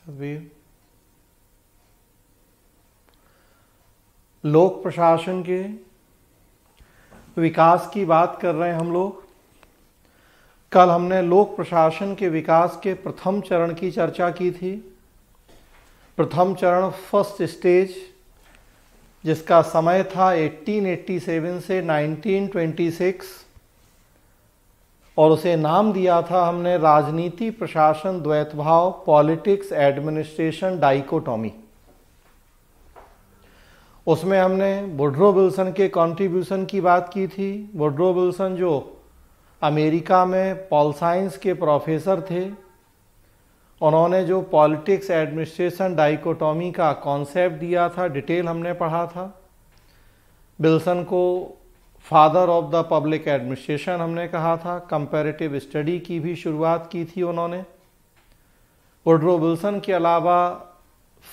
सभी लोक प्रशासन के विकास की बात कर रहे हैं हम लोग कल हमने लोक प्रशासन के विकास के प्रथम चरण की चर्चा की थी प्रथम चरण फर्स्ट स्टेज जिसका समय था 1887 से 1926 और उसे नाम दिया था हमने राजनीति प्रशासन द्वैतभाव पॉलिटिक्स एडमिनिस्ट्रेशन डाइकोटॉमी उसमें हमने वुड्रो विल्सन के कंट्रीब्यूशन की बात की थी वुड्रो विल्सन जो अमेरिका में पॉल साइंस के प्रोफेसर थे उन्होंने जो पॉलिटिक्स एडमिनिस्ट्रेशन डाइकोटॉमी का कॉन्सेप्ट दिया था डिटेल हमने पढ़ा था बिल्सन को father of the public administration हमने कहा था कंपेरेटिव स्टडी की भी शुरुआत की थी उन्होंने वुड्रो विल्सन के अलावा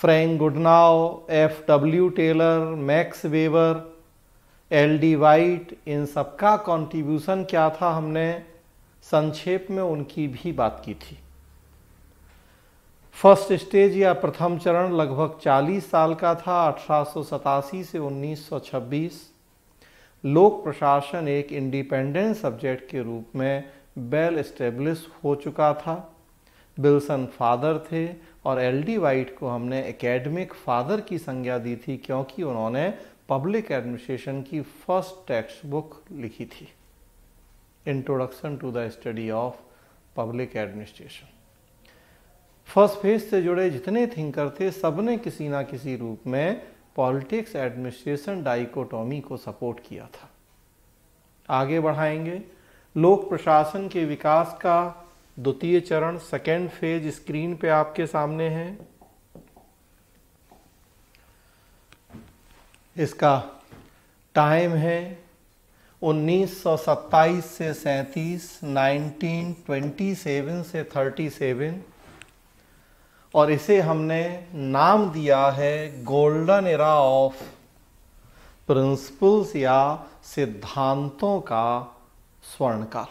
Frank Goodnow F W Taylor Max Weber L D White इन सबका कॉन्ट्रीब्यूशन क्या था हमने संक्षेप में उनकी भी बात की थी फर्स्ट स्टेज या प्रथम चरण लगभग 40 साल का था अठारह से 1926 लोक प्रशासन एक इंडिपेंडेंट सब्जेक्ट के रूप में बेल स्टेब्लिश हो चुका था बिल्सन फादर थे और एल डी वाइट को हमने एकेडमिक फादर की संज्ञा दी थी क्योंकि उन्होंने पब्लिक एडमिनिस्ट्रेशन की फर्स्ट टेक्स्ट बुक लिखी थी introduction to the study of public administration first phase से जुड़े जितने थिंकर थे सबने किसी ना किसी रूप में पॉलिटिक्स एडमिनिस्ट्रेशन डाइकोटॉमी को सपोर्ट किया था आगे बढ़ाएंगे लोक प्रशासन के विकास का द्वितीय चरण सेकेंड फेज स्क्रीन पे आपके सामने है इसका टाइम है 1927 से 37, 1927 से 37, और इसे हमने नाम दिया है गोल्डन एरा ऑफ प्रिंसिपल्स या सिद्धांतों का स्वर्णकाल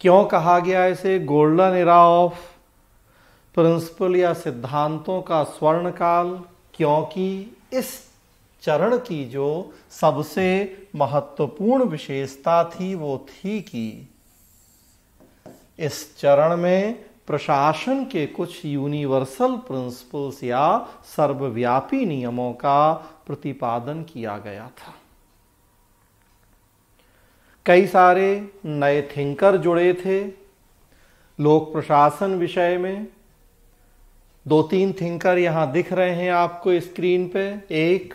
क्यों कहा गया इसे गोल्डन एरा ऑफ प्रिंसिपल या सिद्धांतों का स्वर्णकाल क्योंकि इस चरण की जो सबसे महत्वपूर्ण विशेषता थी वो थी कि इस चरण में प्रशासन के कुछ यूनिवर्सल प्रिंसिपल्स या सर्वव्यापी नियमों का प्रतिपादन किया गया था कई सारे नए थिंकर जुड़े थे लोक प्रशासन विषय में दो तीन थिंकर यहां दिख रहे हैं आपको स्क्रीन पे एक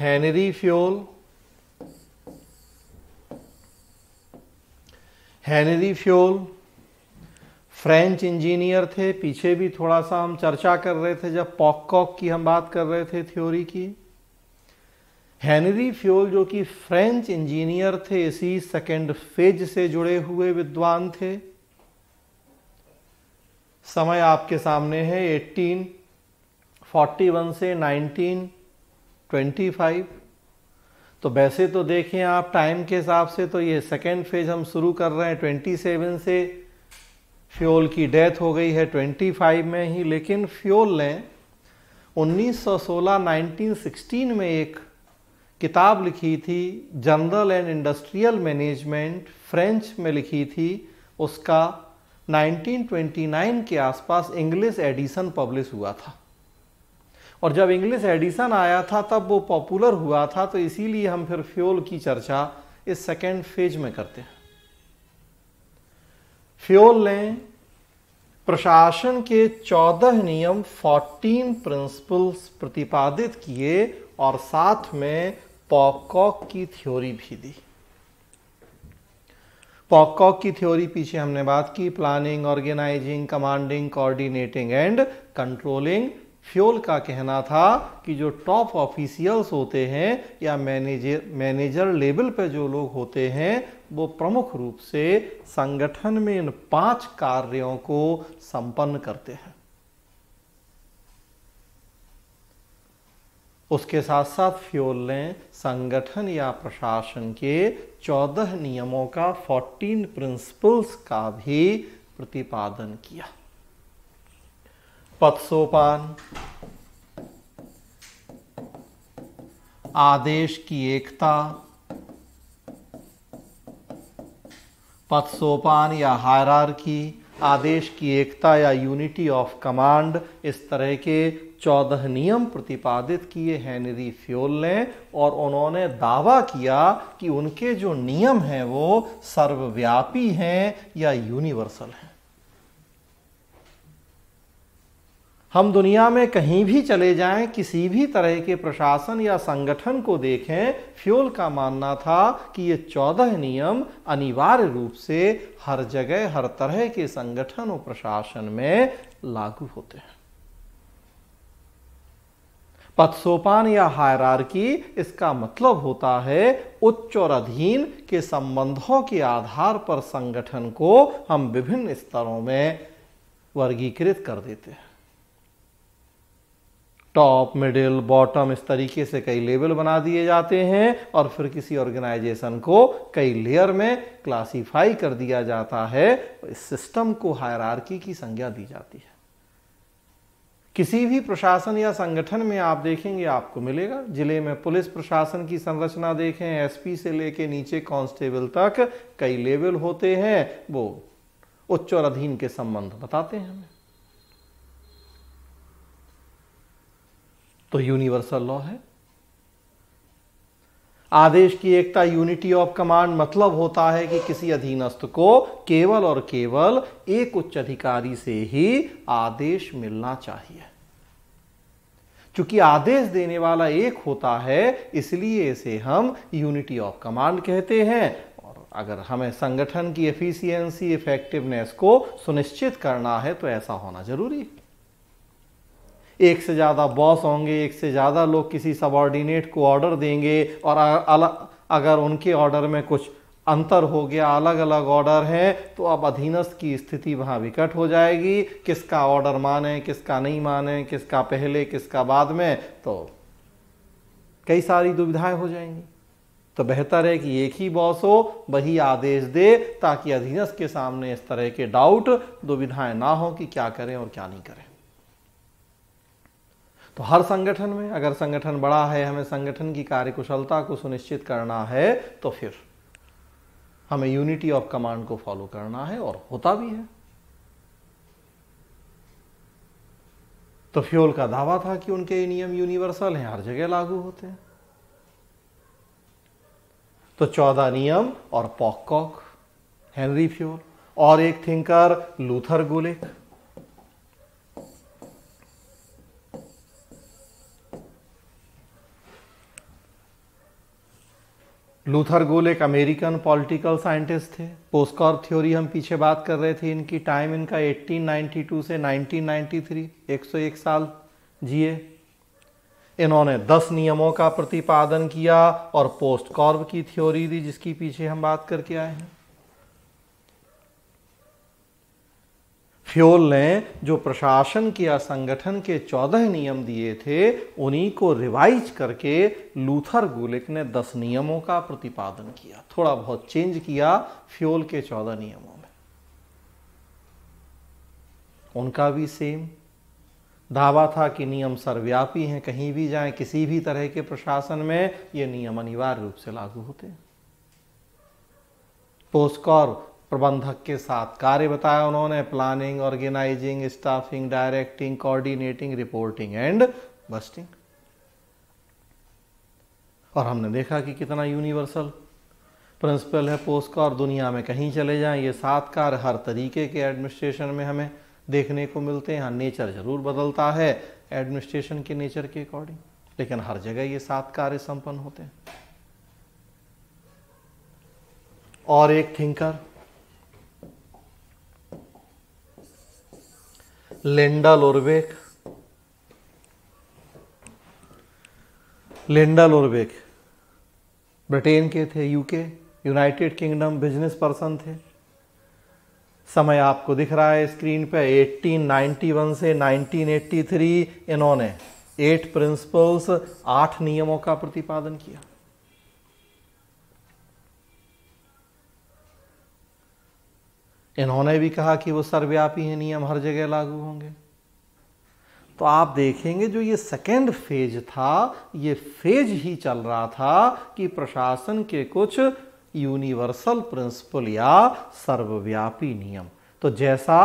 Henry Fayol Henry Fayol French engineer थे पीछे भी थोड़ा सा हम चर्चा कर रहे थे जब पॉककॉक की हम बात कर रहे थे थ्योरी की हैनरी फ्योल जो कि फ्रेंच इंजीनियर थे इसी सेकेंड फेज से जुड़े हुए विद्वान थे समय आपके सामने है 1841 से 1925 तो वैसे तो देखें आप टाइम के हिसाब से तो ये सेकेंड फेज हम शुरू कर रहे हैं ट्वेंटी सेवन से फ्योल की डेथ हो गई है ट्वेंटी फाइव में ही लेकिन फ्योल ने 1916-1916 में एक किताब लिखी थी general and industrial management French में लिखी थी उसका 1929 के आसपास इंग्लिश एडिशन पब्लिश हुआ था और जब इंग्लिश एडिशन आया था तब वो पॉपुलर हुआ था तो इसीलिए हम फिर फ्योल की चर्चा इस सेकेंड फेज में करते हैं फ्योल ने प्रशासन के चौदह नियम फोर्टीन प्रिंसिपल्स प्रतिपादित किए और साथ में पॉकॉक की थ्योरी भी दी पॉकॉक की थ्योरी पीछे हमने बात की planning organizing commanding coordinating and controlling Fayol का कहना था कि जो टॉप ऑफिशियल्स होते हैं या मैनेजर मैनेजर लेवल पर जो लोग होते हैं वो प्रमुख रूप से संगठन में इन पांच कार्यों को संपन्न करते हैं उसके साथ साथ फ्योल ने संगठन या प्रशासन के चौदह नियमों का फोर्टीन प्रिंसिपल्स का भी प्रतिपादन किया सोपान आदेश की एकता सोपान या की आदेश की एकता या यूनिटी ऑफ कमांड इस तरह के चौदह नियम प्रतिपादित किए हैंनरी फ्योल ने और उन्होंने दावा किया कि उनके जो नियम हैं वो सर्वव्यापी हैं या यूनिवर्सल हैं हम दुनिया में कहीं भी चले जाएं किसी भी तरह के प्रशासन या संगठन को देखें फ्योल का मानना था कि ये चौदह नियम अनिवार्य रूप से हर जगह हर तरह के संगठन और प्रशासन में लागू होते हैं पथसोपान या हायरार्की इसका मतलब होता है उच्च और अधीन के संबंधों के आधार पर संगठन को हम विभिन्न स्तरों में वर्गीकृत कर देते हैं टॉप मिडिल बॉटम इस तरीके से कई लेवल बना दिए जाते हैं और फिर किसी ऑर्गेनाइजेशन को कई लेयर में क्लासिफाई कर दिया जाता है इस सिस्टम को हायरार्की की संज्ञा दी जाती है किसी भी प्रशासन या संगठन में आप देखेंगे आपको मिलेगा जिले में पुलिस प्रशासन की संरचना देखें एसपी से लेके नीचे कांस्टेबल तक कई लेवल होते हैं वो उच्च और अधीन के संबंध बताते हैं हमें तो यूनिवर्सल लॉ है आदेश की एकता यूनिटी ऑफ कमांड मतलब होता है कि किसी अधीनस्थ को केवल और केवल एक उच्च अधिकारी से ही आदेश मिलना चाहिए चूंकि आदेश देने वाला एक होता है इसलिए इसे हम यूनिटी ऑफ कमांड कहते हैं और अगर हमें संगठन की एफिशिएंसी इफेक्टिवनेस को सुनिश्चित करना है तो ऐसा होना जरूरी है एक से ज़्यादा बॉस होंगे एक से ज़्यादा लोग किसी सबॉर्डिनेट को ऑर्डर देंगे और अलग अगर उनके ऑर्डर में कुछ अंतर हो गया अलग अलग ऑर्डर हैं तो अब अधीनस्थ की स्थिति वहाँ विकट हो जाएगी किसका ऑर्डर माने किसका नहीं माने किसका पहले किसका बाद में तो कई सारी दुविधाएं हो जाएंगी तो बेहतर है कि एक ही बॉस हो वही आदेश दे ताकि अधीनस्थ के सामने इस तरह के डाउट दुविधाएं ना हो कि क्या करें और क्या नहीं करें तो हर संगठन में अगर संगठन बड़ा है हमें संगठन की कार्यकुशलता को सुनिश्चित करना है तो फिर हमें यूनिटी ऑफ कमांड को फॉलो करना है और होता भी है तो फ्योल का दावा था कि उनके नियम यूनिवर्सल हैं हर जगह लागू होते हैं तो चौदह नियम और पॉककॉक हेनरी फ्योल और एक thinker Luther Gulick Luther Gulick एक अमेरिकन पॉलिटिकल साइंटिस्ट थे पोस्कॉर थ्योरी हम पीछे बात कर रहे थे इनकी टाइम इनका 1892 से 1993 101 साल जिए इन्होंने 10 नियमों का प्रतिपादन किया और पोस्ट कॉर्व की थ्योरी दी जिसकी पीछे हम बात करके आए हैं फ्योल ने जो प्रशासन के या संगठन के चौदह नियम दिए थे उन्हीं को रिवाइज करके लूथर गुलिक ने दस नियमों का प्रतिपादन किया थोड़ा बहुत चेंज किया फ्योल के चौदह नियमों में उनका भी सेम दावा था कि नियम सर्वव्यापी हैं कहीं भी जाएं किसी भी तरह के प्रशासन में ये नियम अनिवार्य रूप से लागू होते हैं पोस्कॉर प्रबंधक के साथ कार्य बताया उन्होंने planning organizing staffing directing coordinating reporting and budgeting और हमने देखा कि कितना यूनिवर्सल प्रिंसिपल है पोस्ट का और दुनिया में कहीं चले जाएं ये सात कार हर तरीके के एडमिनिस्ट्रेशन में हमें देखने को मिलते हैं नेचर हाँ, जरूर बदलता है एडमिनिस्ट्रेशन के नेचर के अकॉर्डिंग लेकिन हर जगह ये सात कार्य संपन्न होते हैं और एक थिंकर लेंडा लोरबेक लेंडा लोरबेक ब्रिटेन के थे UK United Kingdom business person थे समय आपको दिख रहा है स्क्रीन पे 1891 से 1983 इन्होंने एट प्रिंसिपल्स आठ नियमों का प्रतिपादन किया इन्होंने भी कहा कि वो सर्वव्यापी है नियम हर जगह लागू होंगे तो आप देखेंगे जो ये सेकेंड फेज था ये फेज ही चल रहा था कि प्रशासन के कुछ यूनिवर्सल प्रिंसिपल या सर्वव्यापी नियम तो जैसा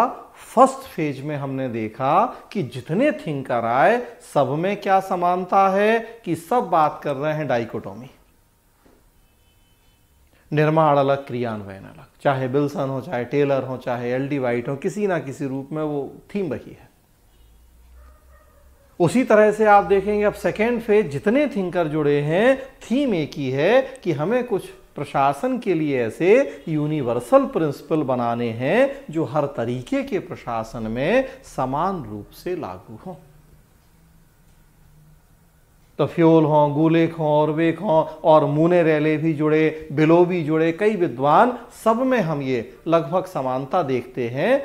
फर्स्ट फेज में हमने देखा कि जितने थिंकर आए सब में क्या समानता है कि सब बात कर रहे हैं डाइकोटोमी निर्माण अलग क्रियान्वयन अलग चाहे बिल्सन हो चाहे टेलर हो चाहे एल डी वाइट हो किसी ना किसी रूप में वो थीम रही है उसी तरह से आप देखेंगे अब सेकेंड फेज जितने थिंकर जुड़े हैं थीम एक ही है कि हमें कुछ प्रशासन के लिए ऐसे यूनिवर्सल प्रिंसिपल बनाने हैं जो हर तरीके के प्रशासन में समान रूप से लागू हों तो फ्योल हों गुलेख हों और वेख हों और मुने रैले भी जुड़े बिलो भी जुड़े कई विद्वान सब में हम ये लगभग समानता देखते हैं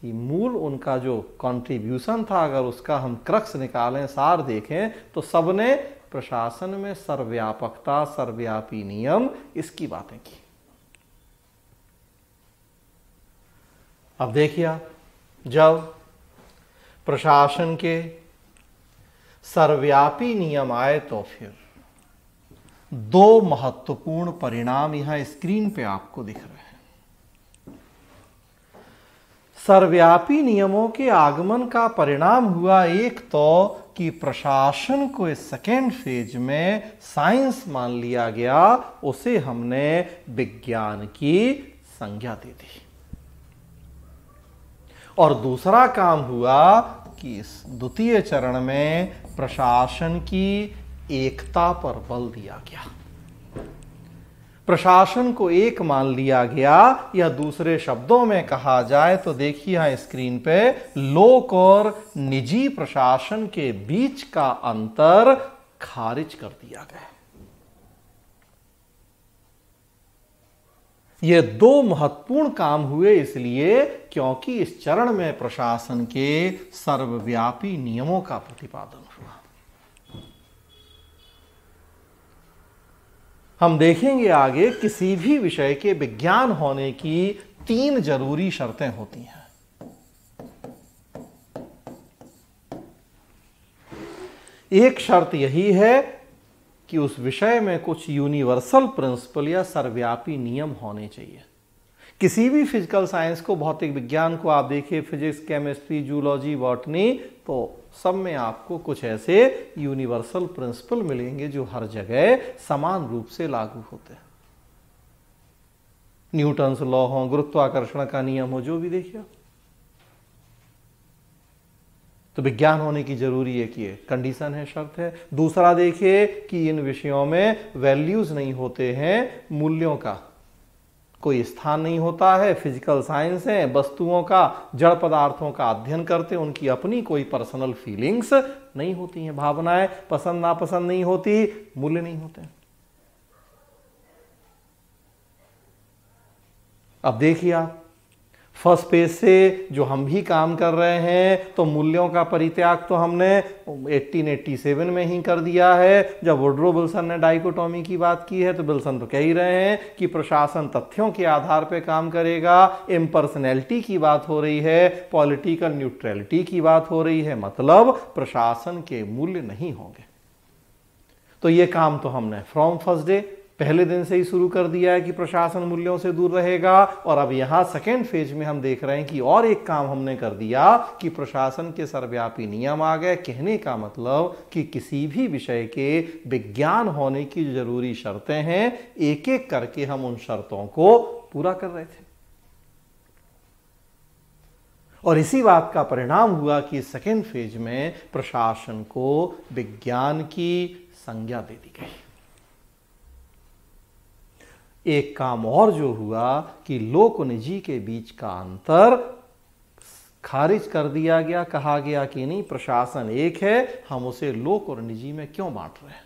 कि मूल उनका जो कंट्रीब्यूशन था अगर उसका हम क्रक्स निकालें सार देखें तो सबने प्रशासन में सर्वव्यापकता सर्वव्यापी नियम इसकी बातें की अब देखिए आप जब प्रशासन के सर्वव्यापी नियम आए तो फिर दो महत्वपूर्ण परिणाम यहां स्क्रीन पे आपको दिख रहे हैं सर्वव्यापी नियमों के आगमन का परिणाम हुआ एक तो कि प्रशासन को इस सेकेंड फेज में साइंस मान लिया गया उसे हमने विज्ञान की संज्ञा दे दी और दूसरा काम हुआ 2021 द्वितीय चरण में प्रशासन की एकता पर बल दिया गया प्रशासन को एक मान लिया गया या दूसरे शब्दों में कहा जाए तो देखिए यहां स्क्रीन पे लोक और निजी प्रशासन के बीच का अंतर खारिज कर दिया गया ये दो महत्वपूर्ण काम हुए इसलिए क्योंकि इस चरण में प्रशासन के सर्वव्यापी नियमों का प्रतिपादन हुआ हम देखेंगे आगे किसी भी विषय के विज्ञान होने की तीन जरूरी शर्तें होती हैं एक शर्त यही है कि उस विषय में कुछ यूनिवर्सल प्रिंसिपल या सर्वव्यापी नियम होने चाहिए किसी भी फिजिकल साइंस को भौतिक विज्ञान को आप देखिए फिजिक्स केमिस्ट्री जूलॉजी बॉटनी तो सब में आपको कुछ ऐसे यूनिवर्सल प्रिंसिपल मिलेंगे जो हर जगह समान रूप से लागू होते हैं न्यूटन्स लॉ हो गुरुत्वाकर्षण का नियम हो जो भी देखिए आप तो विज्ञान होने की जरूरी है कि कंडीशन है शर्त है दूसरा देखिए कि इन विषयों में वैल्यूज नहीं होते हैं मूल्यों का कोई स्थान नहीं होता है फिजिकल साइंस है वस्तुओं का जड़ पदार्थों का अध्ययन करते उनकी अपनी कोई पर्सनल फीलिंग्स नहीं होती हैं भावनाएं पसंद नापसंद नहीं होती मूल्य नहीं होते अब देखिए आप फर्स्ट पेज से जो हम भी काम कर रहे हैं तो मूल्यों का परित्याग तो हमने 1887 में ही कर दिया है जब वुड्रो विल्सन ने डाइकोटॉमी की बात की है तो विल्सन तो कह ही रहे हैं कि प्रशासन तथ्यों के आधार पर काम करेगा इम्पर्सनैलिटी की बात हो रही है पॉलिटिकल न्यूट्रलिटी की बात हो रही है मतलब प्रशासन के मूल्य नहीं होंगे तो ये काम तो हमने फ्रॉम फर्स्ट डे पहले दिन से ही शुरू कर दिया है कि प्रशासन मूल्यों से दूर रहेगा और अब यहां सेकेंड फेज में हम देख रहे हैं कि और एक काम हमने कर दिया कि प्रशासन के सर्वव्यापी नियम आ गए कहने का मतलब कि किसी भी विषय के विज्ञान होने की जरूरी शर्तें हैं एक एक करके हम उन शर्तों को पूरा कर रहे थे और इसी बात का परिणाम हुआ कि सेकेंड फेज में प्रशासन को विज्ञान की संज्ञा दे दी गई एक काम और जो हुआ कि लोक निजी के बीच का अंतर खारिज कर दिया गया कहा गया कि नहीं प्रशासन एक है हम उसे लोक और निजी में क्यों बांट रहे हैं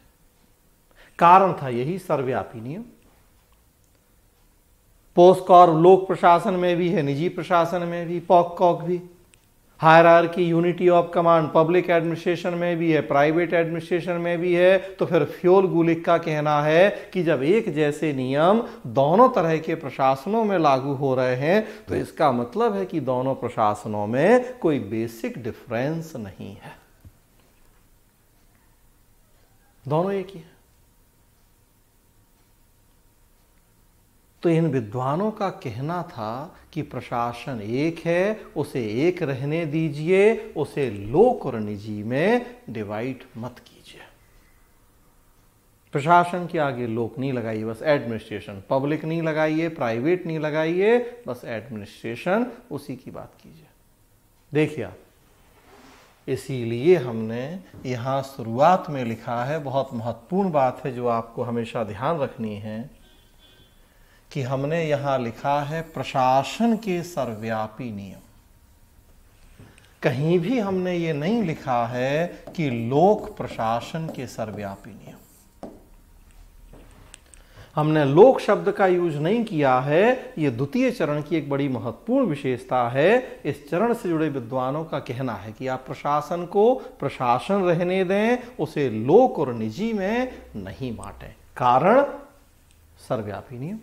कारण था यही सर्वव्यापी नियम पोस्कॉर लोक प्रशासन में भी है निजी प्रशासन में भी पॉक कॉक भी हायर की unity of command public administration में भी है प्राइवेट एडमिनिस्ट्रेशन में भी है तो फिर फ्योल गुलिक का कहना है कि जब एक जैसे नियम दोनों तरह के प्रशासनों में लागू हो रहे हैं तो इसका मतलब है कि दोनों प्रशासनों में कोई बेसिक डिफरेंस नहीं है दोनों एक ही है तो इन विद्वानों का कहना था कि प्रशासन एक है उसे एक रहने दीजिए उसे लोक और निजी में डिवाइड मत कीजिए प्रशासन के आगे लोक नहीं लगाइए बस एडमिनिस्ट्रेशन पब्लिक नहीं लगाइए प्राइवेट नहीं लगाइए बस एडमिनिस्ट्रेशन उसी की बात कीजिए देखिए इसीलिए हमने यहां शुरुआत में लिखा है बहुत महत्वपूर्ण बात है जो आपको हमेशा ध्यान रखनी है कि हमने यहां लिखा है प्रशासन के सर्वव्यापी नियम कहीं भी हमने ये नहीं लिखा है कि लोक प्रशासन के सर्वव्यापी नियम हमने लोक शब्द का यूज नहीं किया है यह द्वितीय चरण की एक बड़ी महत्वपूर्ण विशेषता है इस चरण से जुड़े विद्वानों का कहना है कि आप प्रशासन को प्रशासन रहने दें उसे लोक और निजी में नहीं बांटें कारण सर्वव्यापी नियम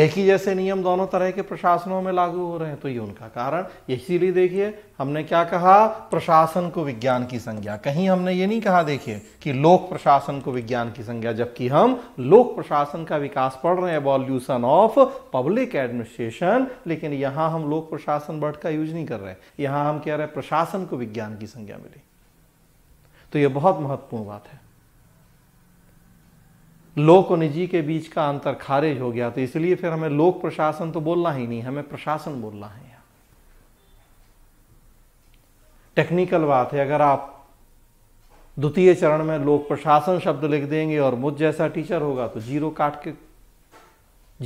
एक ही जैसे नियम दोनों तरह के प्रशासनों में लागू हो रहे हैं तो ये उनका कारण इसीलिए देखिए हमने क्या कहा प्रशासन को विज्ञान की संज्ञा कहीं हमने ये नहीं कहा देखिए कि लोक प्रशासन को विज्ञान की संज्ञा जबकि हम लोक प्रशासन का विकास पढ़ रहे हैं एवोल्यूशन ऑफ पब्लिक एडमिनिस्ट्रेशन लेकिन यहां हम लोक प्रशासन वर्ड का यूज नहीं कर रहे यहां हम कह रहे हैं प्रशासन को विज्ञान की संज्ञा मिली तो यह बहुत महत्वपूर्ण बात है लोक और निजी के बीच का अंतर खारिज हो गया तो इसलिए फिर हमें लोक प्रशासन तो बोलना ही नहीं हमें प्रशासन बोलना है टेक्निकल बात है अगर आप द्वितीय चरण में लोक प्रशासन शब्द लिख देंगे और मुझ जैसा टीचर होगा तो जीरो काट के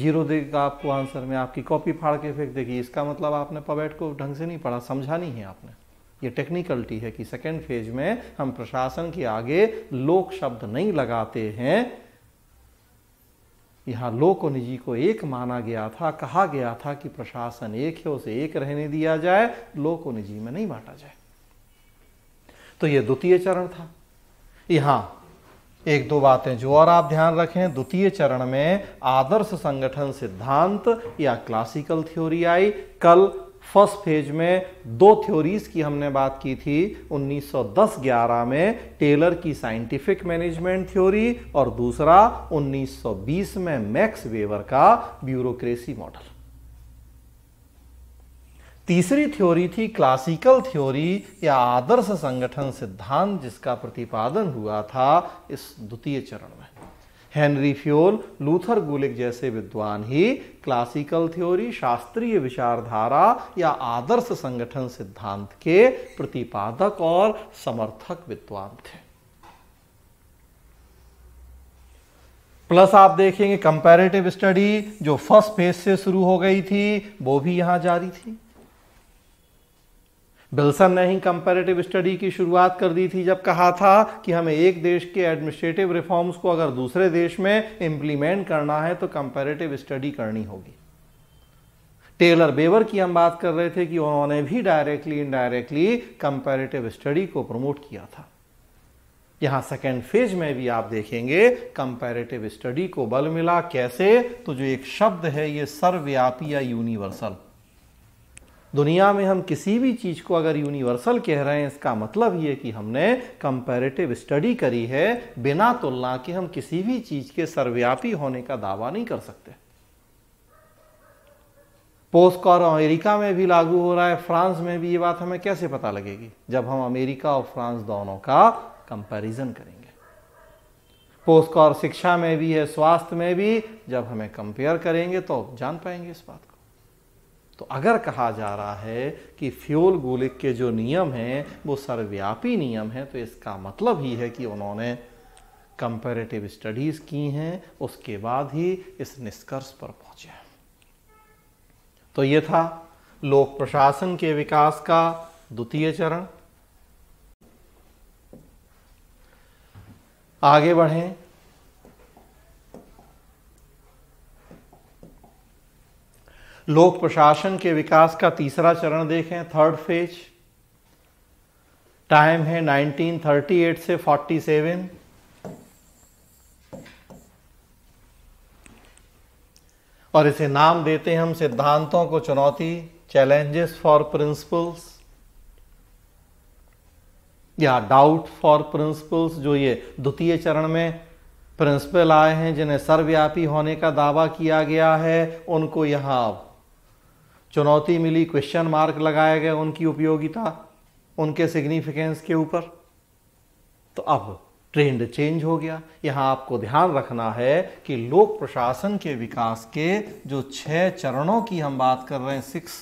जीरो देगा आपको आंसर में आपकी कॉपी फाड़ के फेंक देगी इसका मतलब आपने पवेट को ढंग से नहीं पढ़ा समझा नहीं है आपने ये टेक्निकलिटी है कि सेकेंड फेज में हम प्रशासन के आगे लोक शब्द नहीं लगाते हैं यहाँ लोक निजी को एक माना गया था कहा गया था कि प्रशासन एक है उसे एक रहने दिया जाए लोक निजी में नहीं बांटा जाए तो यह द्वितीय चरण था यहां एक दो बातें जो और आप ध्यान रखें द्वितीय चरण में आदर्श संगठन सिद्धांत या क्लासिकल थ्योरी आई कल फर्स्ट फेज में दो थ्योरीज की हमने बात की थी 1910-11 में टेलर की साइंटिफिक मैनेजमेंट थ्योरी और दूसरा 1920 में मैक्स वेवर का ब्यूरोक्रेसी मॉडल तीसरी थ्योरी थी क्लासिकल थ्योरी या आदर्श संगठन सिद्धांत जिसका प्रतिपादन हुआ था इस द्वितीय चरण में हेनरी फ्योल लूथर गुलिक जैसे विद्वान ही क्लासिकल थ्योरी शास्त्रीय विचारधारा या आदर्श संगठन सिद्धांत के प्रतिपादक और समर्थक विद्वान थे प्लस आप देखेंगे कंपैरेटिव स्टडी जो फर्स्ट फेज से शुरू हो गई थी वो भी यहां जारी थी बिल्सन ने ही कंपेरेटिव स्टडी की शुरुआत कर दी थी जब कहा था कि हमें एक देश के एडमिनिस्ट्रेटिव रिफॉर्म्स को अगर दूसरे देश में इंप्लीमेंट करना है तो कंपेरेटिव स्टडी करनी होगी टेलर बेवर की हम बात कर रहे थे कि उन्होंने भी डायरेक्टली इनडायरेक्टली कंपेरेटिव स्टडी को प्रमोट किया था यहां सेकेंड फेज में भी आप देखेंगे कंपेरेटिव स्टडी को बल मिला कैसे तो जो एक शब्द है ये सर्वव्यापी या यूनिवर्सल दुनिया में हम किसी भी चीज़ को अगर यूनिवर्सल कह रहे हैं इसका मतलब ये कि हमने कंपैरेटिव स्टडी करी है बिना तुलना के हम किसी भी चीज़ के सर्वव्यापी होने का दावा नहीं कर सकते पोस्कॉर अमेरिका में भी लागू हो रहा है फ्रांस में भी ये बात हमें कैसे पता लगेगी जब हम अमेरिका और फ्रांस दोनों का कंपैरिजन करेंगे पोस्कॉर शिक्षा में भी है स्वास्थ्य में भी जब हमें कंपेयर करेंगे तो जान पाएंगे इस बात को तो अगर कहा जा रहा है कि फ्यूल गोलिक के जो नियम हैं वो सर्वव्यापी नियम हैं तो इसका मतलब ही है कि उन्होंने कंपेरेटिव स्टडीज़ की हैं उसके बाद ही इस निष्कर्ष पर पहुंचे तो ये था लोक प्रशासन के विकास का द्वितीय चरण आगे बढ़ें लोक प्रशासन के विकास का तीसरा चरण देखें थर्ड फेज टाइम है 1938 से 47 और इसे नाम देते हैं हम सिद्धांतों को चुनौती चैलेंजेस फॉर प्रिंसिपल्स या डाउट फॉर प्रिंसिपल्स जो ये द्वितीय चरण में प्रिंसिपल आए हैं जिन्हें सर्वव्यापी होने का दावा किया गया है उनको यहां चुनौती मिली क्वेश्चन मार्क लगाए गए उनकी उपयोगिता उनके सिग्निफिकेंस के ऊपर तो अब ट्रेंड चेंज हो गया यहां आपको ध्यान रखना है कि लोक प्रशासन के विकास के जो छह चरणों की हम बात कर रहे हैं सिक्स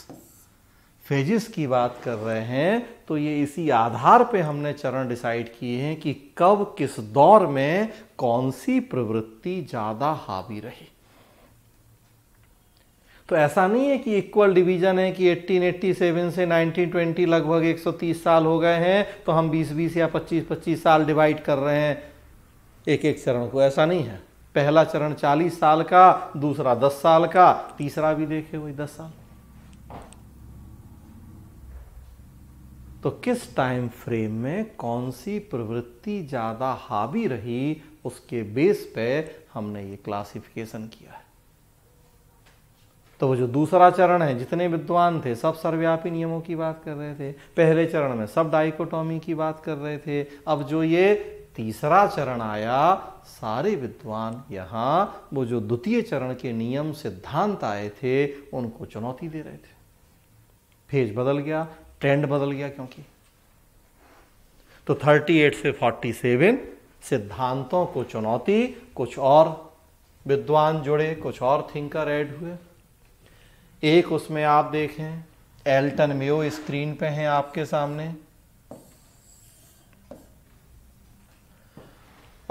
फेजिस की बात कर रहे हैं तो ये इसी आधार पे हमने चरण डिसाइड किए हैं कि कब किस दौर में कौन सी प्रवृत्ति ज़्यादा हावी रही तो ऐसा नहीं है कि इक्वल डिवीजन है कि 1887 से 1920 लगभग 130 साल हो गए हैं तो हम 20-20 या 25-25 साल डिवाइड कर रहे हैं एक एक चरण को ऐसा नहीं है पहला चरण 40 साल का दूसरा 10 साल का तीसरा भी देखे वही 10 साल तो किस टाइम फ्रेम में कौन सी प्रवृत्ति ज़्यादा हावी रही उसके बेस पे हमने ये क्लासिफिकेशन किया है तो वो जो दूसरा चरण है जितने विद्वान थे सब सर्वव्यापी नियमों की बात कर रहे थे पहले चरण में सब डाइकोटॉमी की बात कर रहे थे अब जो ये तीसरा चरण आया सारे विद्वान यहां वो जो द्वितीय चरण के नियम सिद्धांत आए थे उनको चुनौती दे रहे थे फेज बदल गया ट्रेंड बदल गया क्योंकि तो 38 से 47 सिद्धांतों को चुनौती कुछ और विद्वान जुड़े कुछ और थिंकर ऐड हुए एक उसमें आप देखें एल्टन मेो स्क्रीन पे हैं आपके सामने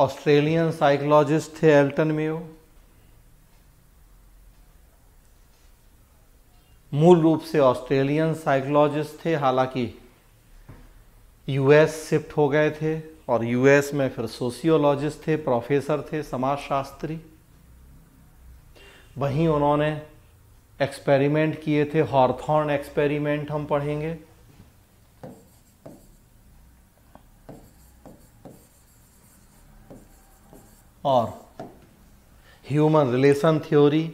ऑस्ट्रेलियन साइकोलॉजिस्ट थे एल्टन मेो मूल रूप से ऑस्ट्रेलियन साइकोलॉजिस्ट थे हालांकि यूएस शिफ्ट हो गए थे और यूएस में फिर सोशियोलॉजिस्ट थे प्रोफेसर थे समाजशास्त्री वहीं उन्होंने एक्सपेरिमेंट किए थे हॉर्थॉर्न एक्सपेरिमेंट हम पढ़ेंगे और ह्यूमन रिलेशन थ्योरी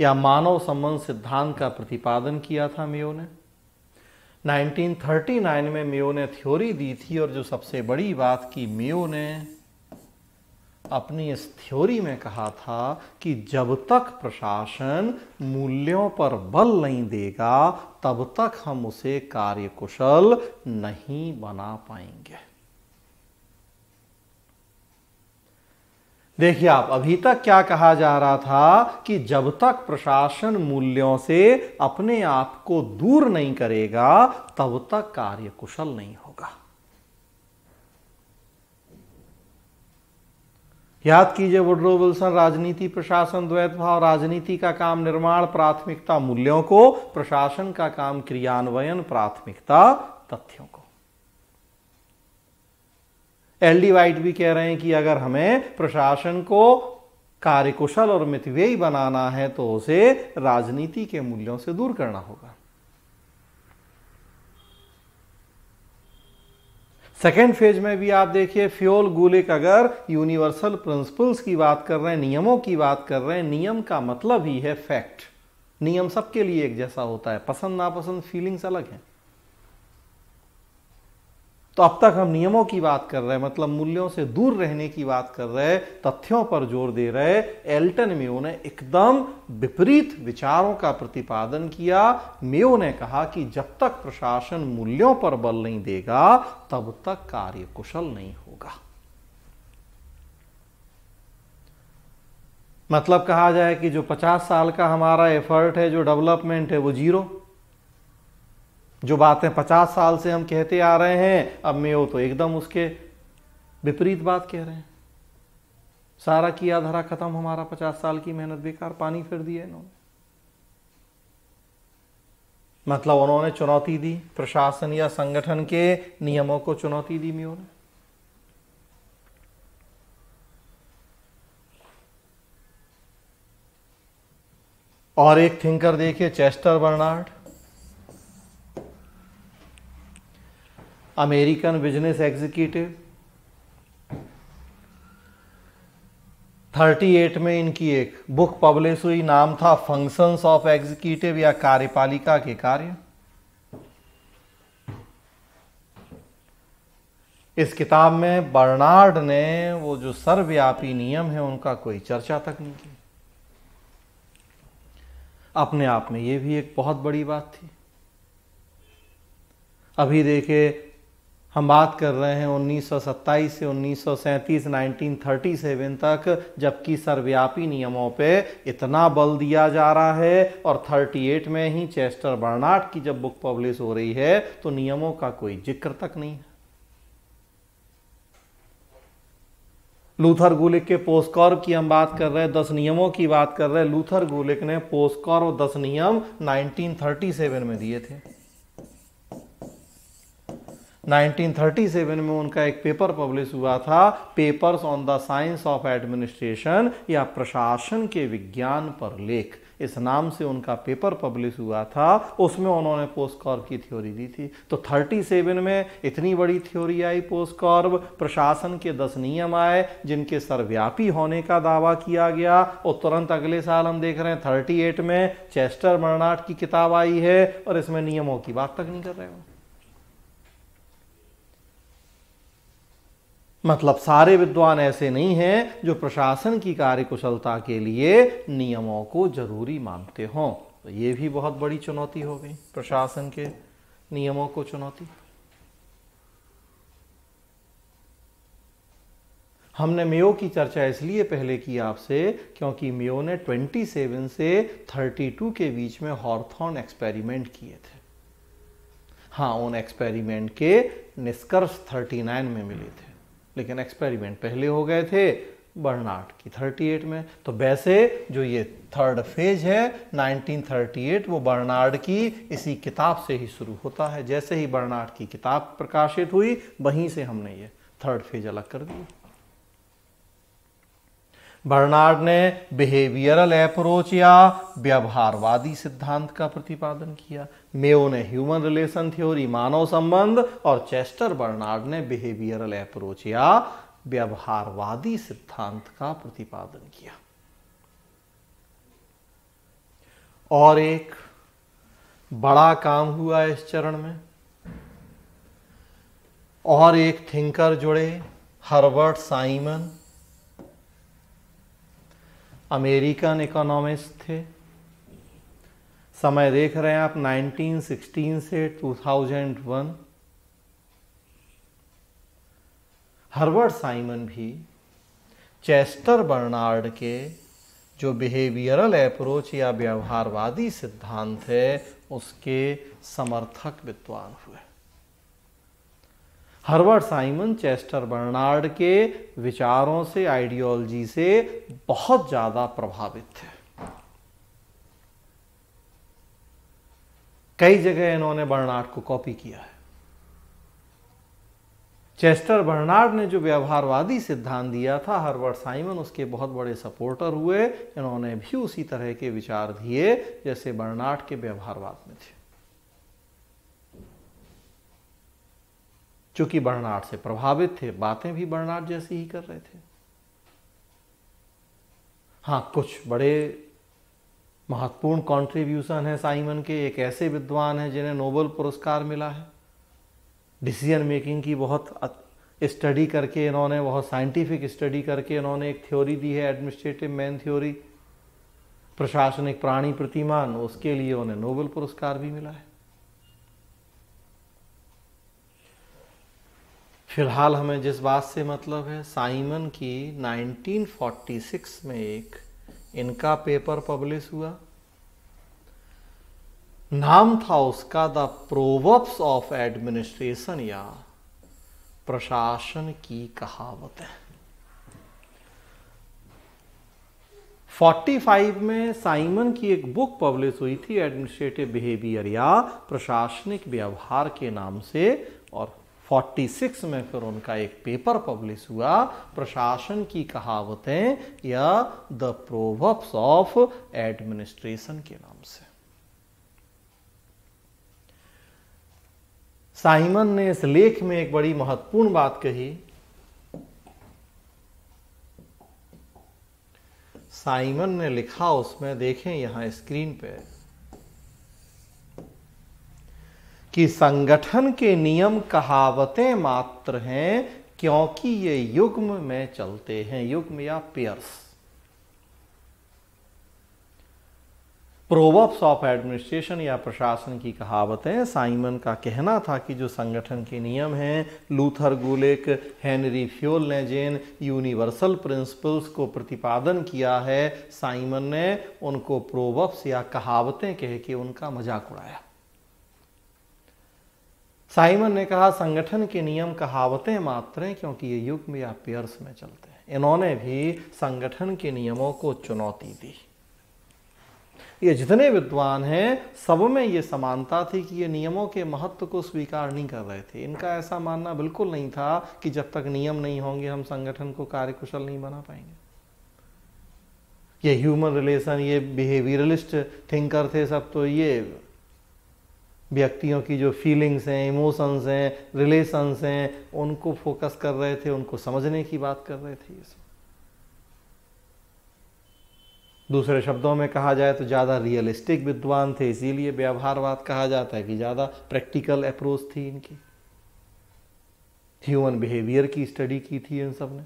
या मानव संबंध सिद्धांत का प्रतिपादन किया था मेयो ने 1939 में मेयो ने थ्योरी दी थी और जो सबसे बड़ी बात की मेयो ने अपनी इस थ्योरी में कहा था कि जब तक प्रशासन मूल्यों पर बल नहीं देगा तब तक हम उसे कार्यकुशल नहीं बना पाएंगे देखिए आप अभी तक क्या कहा जा रहा था कि जब तक प्रशासन मूल्यों से अपने आप को दूर नहीं करेगा तब तक कार्यकुशल नहीं होगा याद कीजिए वुडरो विल्सन राजनीति प्रशासन द्वैत भाव राजनीति का काम निर्माण प्राथमिकता मूल्यों को प्रशासन का काम क्रियान्वयन प्राथमिकता तथ्यों को एल डी वाइट भी कह रहे हैं कि अगर हमें प्रशासन को कार्यकुशल और मितव्ययी बनाना है तो उसे राजनीति के मूल्यों से दूर करना होगा सेकेंड फेज में भी आप देखिए फ्योल गुलिक अगर यूनिवर्सल प्रिंसिपल्स की बात कर रहे हैं नियमों की बात कर रहे हैं नियम का मतलब ही है फैक्ट नियम सबके लिए एक जैसा होता है पसंद नापसंद फीलिंग्स अलग हैं तो अब तक हम नियमों की बात कर रहे हैं मतलब मूल्यों से दूर रहने की बात कर रहे हैं तथ्यों पर जोर दे रहे एल्टन मेयो ने एकदम विपरीत विचारों का प्रतिपादन किया मेयो ने कहा कि जब तक प्रशासन मूल्यों पर बल नहीं देगा तब तक कार्य कुशल नहीं होगा मतलब कहा जाए कि जो 50 साल का हमारा एफर्ट है जो डेवलपमेंट है वो जीरो जो बातें पचास साल से हम कहते आ रहे हैं अब मेयो तो एकदम उसके विपरीत बात कह रहे हैं सारा किया धरा खत्म हमारा पचास साल की मेहनत बेकार पानी फिर दिया इन्होंने मतलब उन्होंने चुनौती दी प्रशासन या संगठन के नियमों को चुनौती दी मियो ने और एक थिंकर देखे Chester Barnard American business executive 38 में इनकी एक बुक पब्लिश हुई नाम था फंक्शंस ऑफ एग्जीक्यूटिव या कार्यपालिका के कार्य इस किताब में बर्नार्ड ने वो जो सर्वव्यापी नियम है उनका कोई चर्चा तक नहीं की अपने आप में ये भी एक बहुत बड़ी बात थी अभी देखे हम बात कर रहे हैं 1927 से 1937 1937 तक जबकि सर्वव्यापी नियमों पे इतना बल दिया जा रहा है और 38 में ही चेस्टर बर्नाट की जब बुक पब्लिश हो रही है तो नियमों का कोई जिक्र तक नहीं है लूथर गुलिक के पोस्कॉर्व की हम बात कर रहे हैं दस नियमों की बात कर रहे हैं लूथर गुलिक ने और दस नियम 1937 में दिए थे 1937 में उनका एक पेपर पब्लिश हुआ था papers on the science of administration या प्रशासन के विज्ञान पर लेख इस नाम से उनका पेपर पब्लिश हुआ था उसमें उन्होंने पोस्टकॉर्व की थ्योरी दी थी तो 37 में इतनी बड़ी थ्योरी आई पोस्टकॉर्व प्रशासन के दस नियम आए जिनके सर्वव्यापी होने का दावा किया गया और तुरंत अगले साल हम देख रहे हैं 38 में चेस्टर मर्नाट की किताब आई है और इसमें नियमों की बात तक नहीं कर रहे हो मतलब सारे विद्वान ऐसे नहीं हैं जो प्रशासन की कार्यकुशलता के लिए नियमों को जरूरी मानते हों तो ये भी बहुत बड़ी चुनौती हो गई प्रशासन के नियमों को चुनौती हमने मेयो की चर्चा इसलिए पहले की आपसे क्योंकि मेयो ने 27 से 32 के बीच में हॉर्थॉन एक्सपेरिमेंट किए थे हाँ उन एक्सपेरिमेंट के निष्कर्ष 39 में मिले थे लेकिन एक्सपेरिमेंट पहले हो गए थे बर्नार्ड की 38 में तो वैसे जो ये थर्ड फेज है 1938 वो बर्नार्ड की इसी किताब से ही शुरू होता है जैसे ही बर्नार्ड की किताब प्रकाशित हुई वहीं से हमने ये थर्ड फेज अलग कर दिया बर्नार्ड ने बिहेवियरल अप्रोच या व्यवहारवादी सिद्धांत का प्रतिपादन किया मेयो ने ह्यूमन रिलेशन थ्योरी मानव संबंध और चेस्टर बर्नार्ड ने बिहेवियरल अप्रोच या व्यवहारवादी सिद्धांत का प्रतिपादन किया और एक बड़ा काम हुआ इस चरण में और एक थिंकर जुड़े हर्बर्ट साइमन अमेरिकन इकोनॉमिस्ट थे समय देख रहे हैं आप 1916 से 2001 हर्बर्ट साइमन भी चेस्टर बर्नार्ड के जो बिहेवियरल अप्रोच या व्यवहारवादी सिद्धांत है उसके समर्थक विद्वान हुए हर्बर्ट साइमन चेस्टर बर्नार्ड के विचारों से आइडियोलॉजी से बहुत ज़्यादा प्रभावित थे कई जगह इन्होंने बर्नार्ड को कॉपी किया है चेस्टर बर्नार्ड ने जो व्यवहारवादी सिद्धांत दिया था हर्बर्ट साइमन उसके बहुत बड़े सपोर्टर हुए इन्होंने भी उसी तरह के विचार दिए जैसे बर्नार्ड के व्यवहारवाद में थे चूंकि बर्नार्ड से प्रभावित थे बातें भी बर्नार्ड जैसी ही कर रहे थे हाँ कुछ बड़े महत्वपूर्ण कॉन्ट्रीब्यूशन है साइमन के एक ऐसे विद्वान हैं जिन्हें नोबल पुरस्कार मिला है डिसीजन मेकिंग की बहुत स्टडी करके इन्होंने बहुत साइंटिफिक स्टडी करके इन्होंने एक थ्योरी दी है एडमिनिस्ट्रेटिव मैन थ्योरी प्रशासनिक प्राणी प्रतिमान उसके लिए उन्हें नोबल पुरस्कार भी मिला है फिलहाल हमें जिस बात से मतलब है साइमन की 1946 में एक इनका पेपर पब्लिश हुआ नाम था उसका द प्रोवर्ब्स ऑफ एडमिनिस्ट्रेशन या प्रशासन की कहावत है 45 में साइमन की एक बुक पब्लिश हुई थी एडमिनिस्ट्रेटिव बिहेवियर या प्रशासनिक व्यवहार के नाम से और 46 में फिर उनका एक पेपर पब्लिश हुआ प्रशासन की कहावतें या द प्रोवर्ब्स ऑफ एडमिनिस्ट्रेशन के नाम से साइमन ने इस लेख में एक बड़ी महत्वपूर्ण बात कही साइमन ने लिखा उसमें देखें यहां स्क्रीन पर कि संगठन के नियम कहावतें मात्र हैं क्योंकि ये युग्म में चलते हैं युग्म या पेयर्स प्रोवर्ब्स ऑफ एडमिनिस्ट्रेशन या प्रशासन की कहावतें साइमन का कहना था कि जो संगठन के नियम हैं लूथर गुलेक हेनरी फ्योल ने जेन यूनिवर्सल प्रिंसिपल्स को प्रतिपादन किया है साइमन ने उनको प्रोवर्ब्स या कहावतें कह के उनका मजाक उड़ाया साइमन ने कहा संगठन के नियम कहावतें मात्र हैं क्योंकि ये युग में या पेयर्स में चलते हैं इन्होंने भी संगठन के नियमों को चुनौती दी ये जितने विद्वान हैं सब में ये समानता थी कि ये नियमों के महत्व को स्वीकार नहीं कर रहे थे इनका ऐसा मानना बिल्कुल नहीं था कि जब तक नियम नहीं होंगे हम संगठन को कार्यकुशल नहीं बना पाएंगे ये ह्यूमन रिलेशन ये बिहेवियरलिस्ट थिंकर थे सब तो ये व्यक्तियों की जो फीलिंग्स हैं इमोशंस हैं रिलेशंस हैं उनको फोकस कर रहे थे उनको समझने की बात कर रहे थे ये दूसरे शब्दों में कहा जाए तो ज़्यादा रियलिस्टिक विद्वान थे इसीलिए व्यवहारवाद कहा जाता है कि ज़्यादा प्रैक्टिकल अप्रोच थी इनकी ह्यूमन बिहेवियर की स्टडी की थी इन सब ने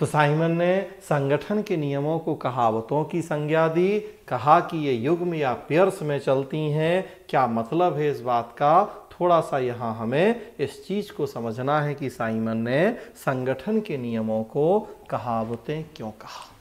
तो साइमन ने संगठन के नियमों को कहावतों की संज्ञा दी कहा कि ये युग्म या पेयर्स में चलती हैं क्या मतलब है इस बात का थोड़ा सा यहाँ हमें इस चीज़ को समझना है कि साइमन ने संगठन के नियमों को कहावतें क्यों कहा